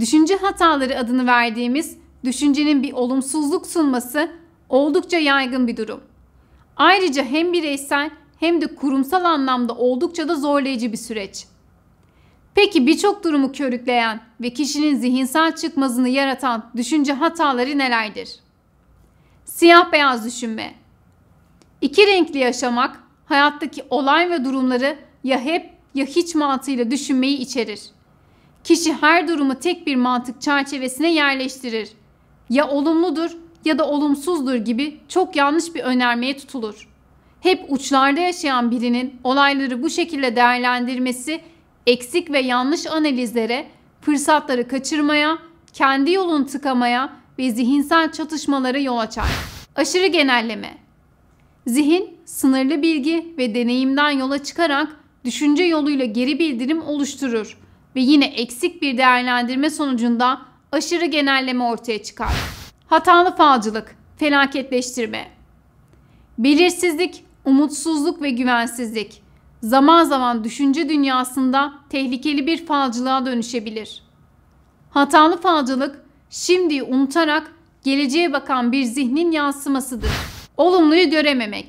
düşünce hataları adını verdiğimiz düşüncenin bir olumsuzluk sunması oldukça yaygın bir durum. Ayrıca hem bireysel hem de kurumsal anlamda oldukça da zorlayıcı bir süreç. Peki birçok durumu körükleyen ve kişinin zihinsel çıkmazını yaratan düşünce hataları nelerdir? Siyah beyaz düşünme. İki renkli yaşamak hayattaki olay ve durumları ya hep ya hiç mantığıyla düşünmeyi içerir. Kişi her durumu tek bir mantık çerçevesine yerleştirir. Ya olumludur ya da olumsuzdur gibi çok yanlış bir önermeye tutulur. Hep uçlarda yaşayan birinin olayları bu şekilde değerlendirmesi eksik ve yanlış analizlere, fırsatları kaçırmaya, kendi yolunu tıkamaya ve zihinsel çatışmalara yol açar. Aşırı genelleme. Zihin sınırlı bilgi ve deneyimden yola çıkarak düşünce yoluyla geri bildirim oluşturur ve yine eksik bir değerlendirme sonucunda aşırı genelleme ortaya çıkar. Hatalı falcılık, felaketleştirme. Belirsizlik, umutsuzluk ve güvensizlik zaman zaman düşünce dünyasında tehlikeli bir falcılığa dönüşebilir. Hatalı falcılık şimdiyi unutarak geleceğe bakan bir zihnin yansımasıdır. Olumluyu görememek.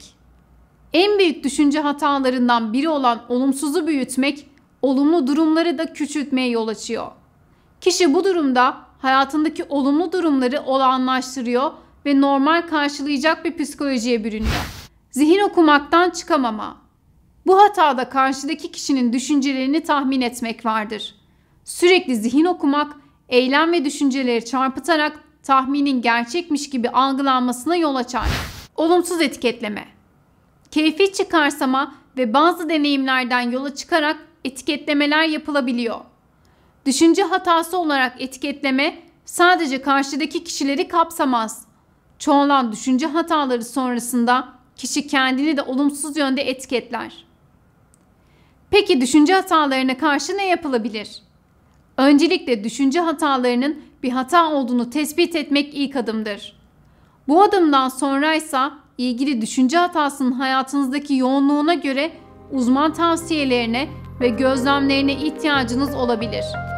En büyük düşünce hatalarından biri olan olumsuzu büyütmek olumlu durumları da küçültmeye yol açıyor. Kişi bu durumda hayatındaki olumlu durumları olağanlaştırıyor ve normal karşılayacak bir psikolojiye bürünüyor. Zihin okumaktan çıkamama. Bu hatada karşıdaki kişinin düşüncelerini tahmin etmek vardır. Sürekli zihin okumak, eylem ve düşünceleri çarpıtarak tahminin gerçekmiş gibi algılanmasına yol açar. Olumsuz etiketleme. Keyfi çıkarsama ve bazı deneyimlerden yola çıkarak etiketlemeler yapılabiliyor. Düşünce hatası olarak etiketleme sadece karşıdaki kişileri kapsamaz. Çoğalan düşünce hataları sonrasında kişi kendini de olumsuz yönde etiketler. Peki düşünce hatalarına karşı ne yapılabilir? Öncelikle düşünce hatalarının bir hata olduğunu tespit etmek ilk adımdır. Bu adımdan sonraysa ilgili düşünce hatasının hayatınızdaki yoğunluğuna göre uzman tavsiyelerine ve gözlemlerine ihtiyacınız olabilir.